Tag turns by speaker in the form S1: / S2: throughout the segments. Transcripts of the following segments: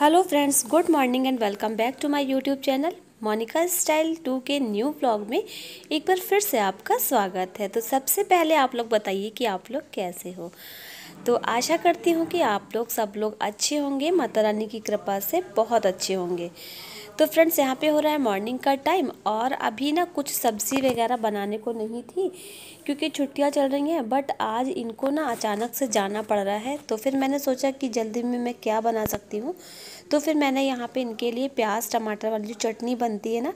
S1: hello friends good morning and welcome back to my YouTube channel Monica style two के new blog में एक बार फिर से आपका स्वागत है तो सबसे पहले आप लोग बताइए कि आप लोग कैसे हो तो आशा करती हूँ कि आप लोग सब लोग अच्छे होंगे माता रानी की कृपा से बहुत अच्छे होंगे तो फ्रेंड्स यहाँ पे हो रहा है मॉर्निंग का टाइम और अभी ना कुछ सब्ज़ी वगैरह बनाने को नहीं थी क्योंकि छुट्टियाँ चल रही हैं बट आज इनको ना अचानक से जाना पड़ रहा है तो फिर मैंने सोचा कि जल्दी में मैं क्या बना सकती हूँ तो फिर मैंने यहाँ पे इनके लिए प्याज टमाटर वाली जो चटनी बनती है ना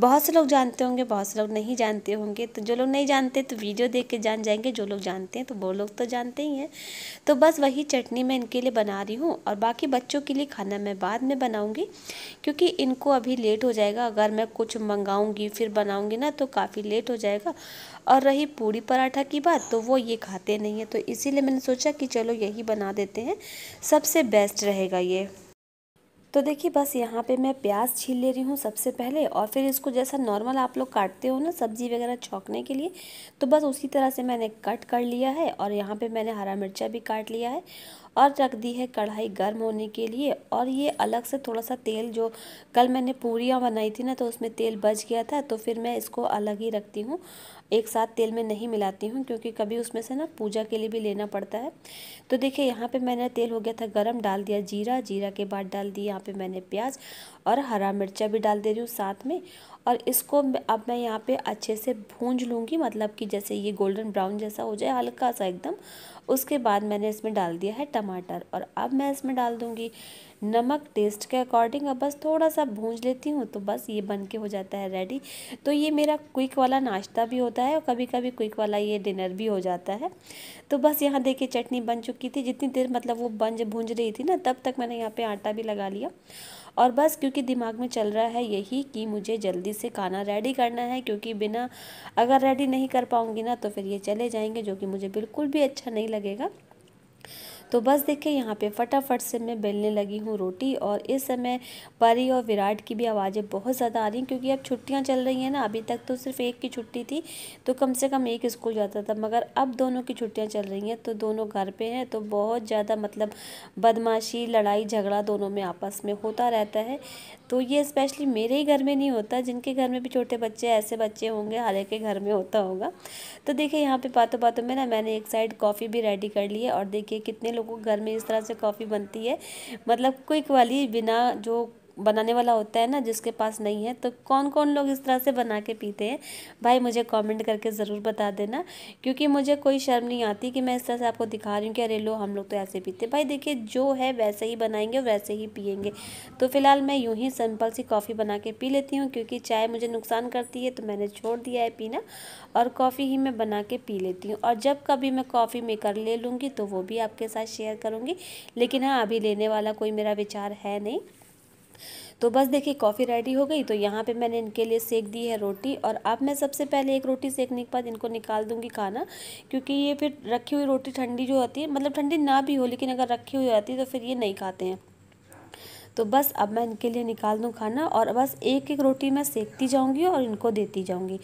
S1: बहुत से लोग जानते होंगे बहुत से लोग नहीं जानते होंगे तो जो लोग नहीं जानते तो वीडियो देख के जान जाएंगे जो लोग जानते हैं तो वो लोग तो जानते ही हैं तो बस वही चटनी मैं इनके लिए बना रही हूँ और बाकी बच्चों के लिए खाना मैं बाद में बनाऊँगी क्योंकि इनको को अभी लेट हो जाएगा अगर मैं कुछ मंगाऊंगी फिर बनाऊंगी ना तो काफ़ी लेट हो जाएगा और रही पूड़ी पराठा की बात तो वो ये खाते नहीं है तो इसीलिए मैंने सोचा कि चलो यही बना देते हैं सबसे बेस्ट रहेगा ये तो देखिए बस यहाँ पे मैं प्याज छील ले रही हूँ सबसे पहले और फिर इसको जैसा नॉर्मल आप लोग काटते हो ना सब्ज़ी वगैरह छोंकने के लिए तो बस उसी तरह से मैंने कट कर लिया है और यहाँ पे मैंने हरा मिर्चा भी काट लिया है और रख दी है कढ़ाई गर्म होने के लिए और ये अलग से थोड़ा सा तेल जो कल मैंने पूरियाँ बनाई थी ना तो उसमें तेल बच गया था तो फिर मैं इसको अलग ही रखती हूँ एक साथ तेल में नहीं मिलाती हूँ क्योंकि कभी उसमें से ना पूजा के लिए भी लेना पड़ता है तो देखिए यहाँ पे मैंने तेल हो गया था गरम डाल दिया जीरा जीरा के बाद डाल दी यहाँ पे मैंने प्याज और हरा मिर्चा भी डाल दे रही हूँ साथ में और इसको अब मैं यहाँ पे अच्छे से भूंज लूँगी मतलब कि जैसे ये गोल्डन ब्राउन जैसा हो जाए हल्का सा एकदम उसके बाद मैंने इसमें डाल दिया है टमाटर टमाटर और अब मैं इसमें डाल दूंगी नमक टेस्ट के अकॉर्डिंग अब बस थोड़ा सा भूंज लेती हूँ तो बस ये बन के हो जाता है रेडी तो ये मेरा क्विक वाला नाश्ता भी होता है और कभी कभी क्विक वाला ये डिनर भी हो जाता है तो बस यहाँ देखिए चटनी बन चुकी थी जितनी देर मतलब वो बन भूंज रही थी ना तब तक मैंने यहाँ पर आटा भी लगा लिया और बस क्योंकि दिमाग में चल रहा है यही कि मुझे जल्दी से खाना रेडी करना है क्योंकि बिना अगर रेडी नहीं कर पाऊँगी ना तो फिर ये चले जाएंगे जो कि मुझे बिल्कुल भी अच्छा नहीं लगेगा तो बस देखिए यहाँ पे फटाफट से मैं बेलने लगी हूँ रोटी और इस समय परी और विराट की भी आवाज़ें बहुत ज़्यादा आ रही हैं क्योंकि अब छुट्टियाँ चल रही हैं ना अभी तक तो सिर्फ एक की छुट्टी थी तो कम से कम एक स्कूल जाता था मगर अब दोनों की छुट्टियाँ चल रही हैं तो दोनों घर पर हैं तो बहुत ज़्यादा मतलब बदमाशी लड़ाई झगड़ा दोनों में आपस में होता रहता है तो ये स्पेशली मेरे ही घर में नहीं होता जिनके घर में भी छोटे बच्चे ऐसे बच्चे होंगे हर एक के घर में होता होगा तो देखिए यहाँ पे बातों बातों में ना मैंने एक साइड कॉफ़ी भी रेडी कर ली है और देखिए कितने लोग लोगों के घर में इस तरह से कॉफ़ी बनती है मतलब क्विक वाली बिना जो बनाने वाला होता है ना जिसके पास नहीं है तो कौन कौन लोग इस तरह से बना के पीते हैं भाई मुझे कमेंट करके ज़रूर बता देना क्योंकि मुझे कोई शर्म नहीं आती कि मैं इस तरह से आपको दिखा रही हूँ कि अरे लो हम लोग तो ऐसे पीते भाई देखिए जो है वैसे ही बनाएंगे वैसे ही पियेंगे तो फ़िलहाल मैं यूँ ही सिंपल सी कॉफ़ी बना के पी लेती हूँ क्योंकि चाय मुझे नुकसान करती है तो मैंने छोड़ दिया है पीना और कॉफ़ी ही मैं बना के पी लेती हूँ और जब कभी मैं कॉफ़ी मेकर ले लूँगी तो वो भी आपके साथ शेयर करूँगी लेकिन हाँ अभी लेने वाला कोई मेरा विचार है नहीं तो बस देखिए कॉफ़ी रेडी हो गई तो यहाँ पे मैंने इनके लिए सेक दी है रोटी और अब मैं सबसे पहले एक रोटी सेकने के बाद इनको निकाल दूँगी खाना क्योंकि ये फिर रखी हुई रोटी ठंडी जो होती है मतलब ठंडी ना भी हो लेकिन अगर रखी हुई होती है तो फिर ये नहीं खाते हैं तो बस अब मैं इनके लिए निकाल दूँ खाना और बस एक एक रोटी मैं सेकती जाऊँगी और इनको देती जाऊँगी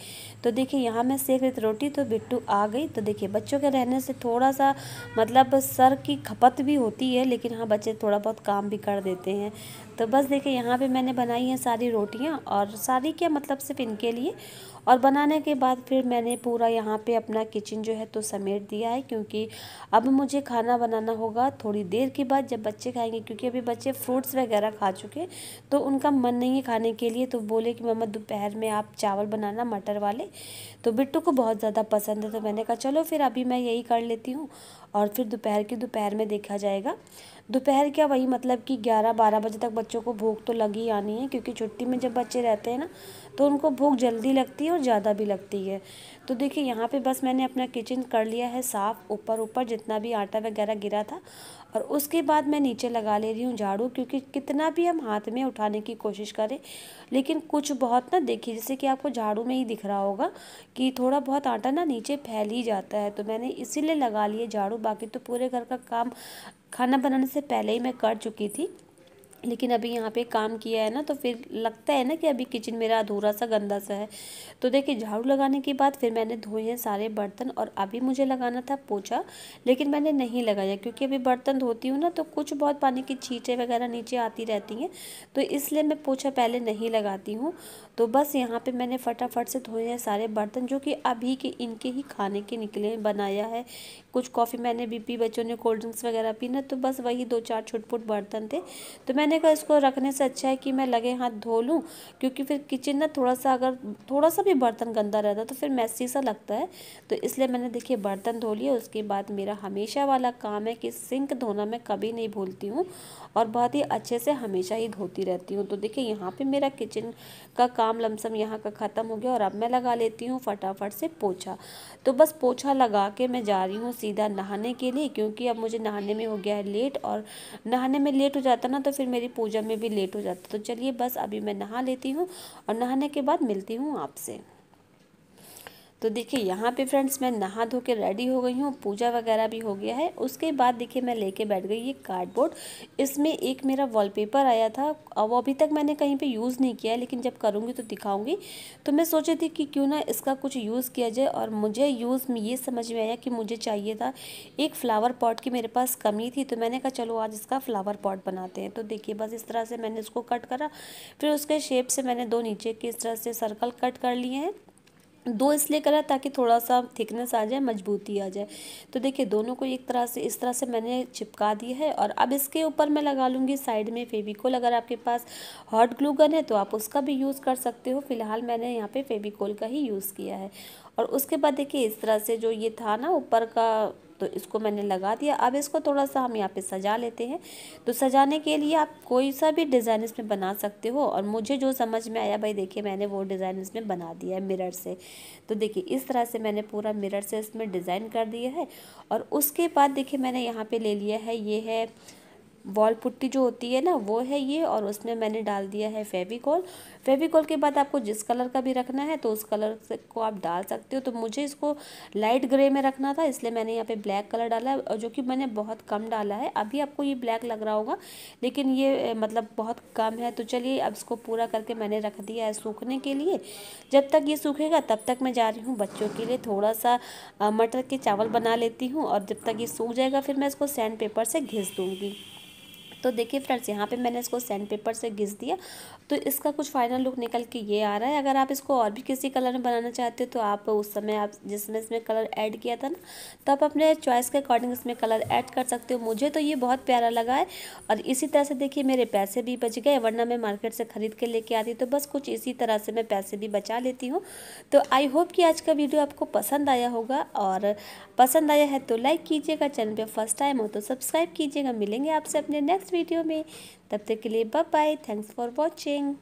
S1: तो देखिए यहाँ मैं सेक रही थी रोटी तो बिट्टू आ गई तो देखिए बच्चों के रहने से थोड़ा सा मतलब सर की खपत भी होती है लेकिन हाँ बच्चे थोड़ा बहुत काम भी कर देते हैं तो बस देखिए यहाँ पे मैंने बनाई हैं सारी रोटियाँ और सारी क्या मतलब सिर्फ इनके लिए और बनाने के बाद फिर मैंने पूरा यहाँ पे अपना किचन जो है तो समेट दिया है क्योंकि अब मुझे खाना बनाना होगा थोड़ी देर के बाद जब बच्चे खाएंगे क्योंकि अभी बच्चे फ्रूट्स वगैरह खा चुके तो उनका मन नहीं है खाने के लिए तो बोले कि मम्मा दोपहर में आप चावल बनाना मटर वाले तो बिट्टू को बहुत ज़्यादा पसंद है तो मैंने कहा चलो फिर अभी मैं यही कर लेती हूँ और फिर दोपहर की दोपहर में देखा जाएगा दोपहर क्या वही मतलब कि ग्यारह बारह बजे तक बच्चों को भूख तो लगी ही आनी है क्योंकि छुट्टी में जब बच्चे रहते हैं ना तो उनको भूख जल्दी लगती है और ज़्यादा भी लगती है तो देखिए यहाँ पे बस मैंने अपना किचन कर लिया है साफ़ ऊपर ऊपर जितना भी आटा वगैरह गिरा था और उसके बाद मैं नीचे लगा ले रही हूँ झाड़ू क्योंकि कितना भी हम हाथ में उठाने की कोशिश करें लेकिन कुछ बहुत ना देखिए जैसे कि आपको झाड़ू में ही दिख रहा होगा कि थोड़ा बहुत आटा ना नीचे फैल ही जाता है तो मैंने इसीलिए लगा लिए झाड़ू बाकी तो पूरे घर का काम खाना बनाने से पहले ही मैं कर चुकी थी लेकिन अभी यहाँ पे काम किया है ना तो फिर लगता है ना कि अभी किचन मेरा अधूरा सा गंदा सा है तो देखिए झाड़ू लगाने के बाद फिर मैंने धोए हैं सारे बर्तन और अभी मुझे लगाना था पोछा लेकिन मैंने नहीं लगाया क्योंकि अभी बर्तन धोती हूँ ना तो कुछ बहुत पानी की छींटे वगैरह नीचे आती रहती हैं तो इसलिए मैं पोछा पहले नहीं लगाती हूँ तो बस यहाँ पर मैंने फटाफट से धोए हैं सारे बर्तन जो कि अभी के इनके ही खाने के निकले बनाया है कुछ कॉफ़ी मैंने भी पी बच्चों ने कोल्ड ड्रिंक्स वगैरह पी ना तो बस वही दो चार छुटपुट बर्तन थे तो मैंने कहा इसको रखने से अच्छा है कि मैं लगे हाथ धो लूँ क्योंकि फिर किचन ना थोड़ा सा अगर थोड़ा सा भी बर्तन गंदा रहता तो फिर मैसी सा लगता है तो इसलिए मैंने देखिए बर्तन धो लिया उसके बाद मेरा हमेशा वाला काम है कि सिंक धोना मैं कभी नहीं भूलती हूँ और बहुत ही अच्छे से हमेशा ही धोती रहती हूँ तो देखिए यहाँ पर मेरा किचन का काम लमसम यहाँ का ख़त्म हो गया और अब मैं लगा लेती हूँ फटाफट से पोछा तो बस पोछा लगा के मैं जा रही हूँ सीधा नहाने के लिए क्योंकि अब मुझे नहाने में हो गया है लेट और नहाने में लेट हो जाता ना तो फिर मेरी पूजा में भी लेट हो जाता तो चलिए बस अभी मैं नहा लेती हूँ और नहाने के बाद मिलती हूँ आपसे तो देखिए यहाँ पे फ्रेंड्स मैं नहा धो के रेडी हो गई हूँ पूजा वगैरह भी हो गया है उसके बाद देखिए मैं लेके बैठ गई ये कार्डबोर्ड इसमें एक मेरा वॉलपेपर आया था अब वो अभी तक मैंने कहीं पे यूज़ नहीं किया है लेकिन जब करूँगी तो दिखाऊँगी तो मैं सोची थी कि क्यों ना इसका कुछ यूज़ किया जाए और मुझे यूज़ में ये समझ में आया कि मुझे चाहिए था एक फ़्लावर पॉट की मेरे पास कमी थी तो मैंने कहा चलो आज इसका फ़्लावर पॉट बनाते हैं तो देखिए बस इस तरह से मैंने इसको कट करा फिर उसके शेप से मैंने दो नीचे के इस तरह से सर्कल कट कर लिए हैं दो इसलिए करा ताकि थोड़ा सा थिकनेस आ जाए मजबूती आ जाए तो देखिए दोनों को एक तरह से इस तरह से मैंने चिपका दिया है और अब इसके ऊपर मैं लगा लूँगी साइड में फेविकोल अगर आपके पास हॉट ग्लू गन है तो आप उसका भी यूज़ कर सकते हो फिलहाल मैंने यहाँ पे फेविकोल का ही यूज़ किया है और उसके बाद देखिए इस तरह से जो ये था ना ऊपर का तो इसको मैंने लगा दिया अब इसको थोड़ा सा हम यहाँ पे सजा लेते हैं तो सजाने के लिए आप कोई सा भी डिज़ाइन इसमें बना सकते हो और मुझे जो समझ में आया भाई देखिए मैंने वो डिज़ाइन इसमें बना दिया है मिरर से तो देखिए इस तरह से मैंने पूरा मिरर से इसमें डिज़ाइन कर दिया है और उसके बाद देखिए मैंने यहाँ पर ले लिया है ये है वॉल पुट्टी जो होती है ना वो है ये और उसमें मैंने डाल दिया है फेविकॉल फेविकॉल के बाद आपको जिस कलर का भी रखना है तो उस कलर को आप डाल सकते हो तो मुझे इसको लाइट ग्रे में रखना था इसलिए मैंने यहाँ पे ब्लैक कलर डाला है जो कि मैंने बहुत कम डाला है अभी आपको ये ब्लैक लग रहा होगा लेकिन ये मतलब बहुत कम है तो चलिए अब इसको पूरा करके मैंने रख दिया है सूखने के लिए जब तक ये सूखेगा तब तक मैं जा रही हूँ बच्चों के लिए थोड़ा सा मटर के चावल बना लेती हूँ और जब तक ये सूख जाएगा फिर मैं इसको सैंड पेपर से घिस दूँगी तो देखिए फ्रेंड्स यहाँ पे मैंने इसको सैंड पेपर से घिस दिया तो इसका कुछ फाइनल लुक निकल के ये आ रहा है अगर आप इसको और भी किसी कलर में बनाना चाहते हो तो आप उस समय आप जिसमें इसमें कलर ऐड किया था ना तो आप अपने चॉइस के अकॉर्डिंग इसमें कलर ऐड कर सकते हो मुझे तो ये बहुत प्यारा लगा है और इसी तरह से देखिए मेरे पैसे भी बच गए वरना मैं मार्केट से ख़रीद के लेके आती तो बस कुछ इसी तरह से मैं पैसे भी बचा लेती हूँ तो आई होप कि आज का वीडियो आपको पसंद आया होगा और पसंद आया है तो लाइक कीजिएगा चैनल पर फर्स्ट टाइम हो तो सब्सक्राइब कीजिएगा मिलेंगे आपसे अपने नेक्स्ट नेक्स्ट वीडियो में तब तक के लिए bye bye thanks for watching